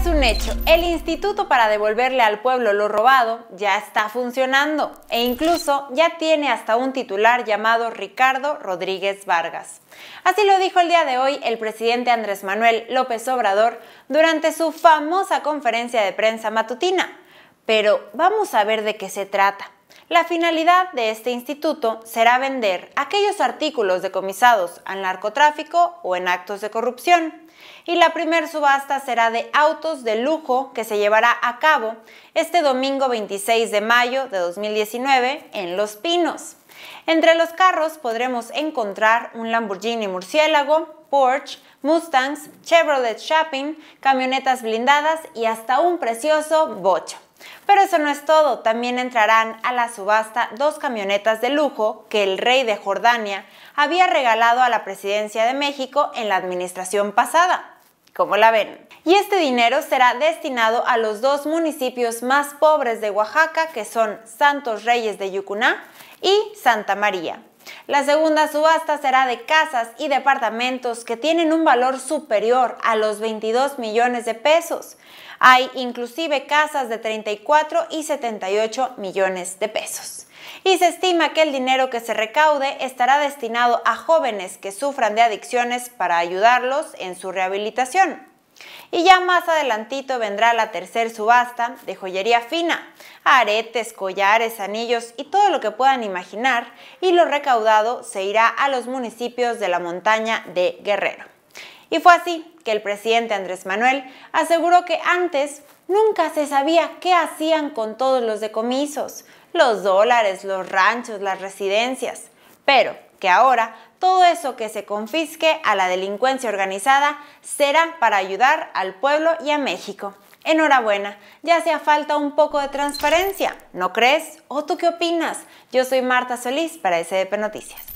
Es un hecho, el instituto para devolverle al pueblo lo robado ya está funcionando e incluso ya tiene hasta un titular llamado Ricardo Rodríguez Vargas. Así lo dijo el día de hoy el presidente Andrés Manuel López Obrador durante su famosa conferencia de prensa matutina. Pero vamos a ver de qué se trata. La finalidad de este instituto será vender aquellos artículos decomisados al narcotráfico o en actos de corrupción. Y la primera subasta será de autos de lujo que se llevará a cabo este domingo 26 de mayo de 2019 en Los Pinos. Entre los carros podremos encontrar un Lamborghini Murciélago, Porsche, Mustangs, Chevrolet Shopping, camionetas blindadas y hasta un precioso bocho. Pero eso no es todo, también entrarán a la subasta dos camionetas de lujo que el rey de Jordania había regalado a la presidencia de México en la administración pasada. Como la ven? Y este dinero será destinado a los dos municipios más pobres de Oaxaca, que son Santos Reyes de Yucuná y Santa María. La segunda subasta será de casas y departamentos que tienen un valor superior a los 22 millones de pesos. Hay inclusive casas de 34 y 78 millones de pesos. Y se estima que el dinero que se recaude estará destinado a jóvenes que sufran de adicciones para ayudarlos en su rehabilitación. Y ya más adelantito vendrá la tercer subasta de joyería fina, aretes, collares, anillos y todo lo que puedan imaginar y lo recaudado se irá a los municipios de la montaña de Guerrero. Y fue así que el presidente Andrés Manuel aseguró que antes nunca se sabía qué hacían con todos los decomisos, los dólares, los ranchos, las residencias pero que ahora todo eso que se confisque a la delincuencia organizada será para ayudar al pueblo y a México. Enhorabuena, ya hacía falta un poco de transparencia, ¿no crees? ¿O tú qué opinas? Yo soy Marta Solís para SDP Noticias.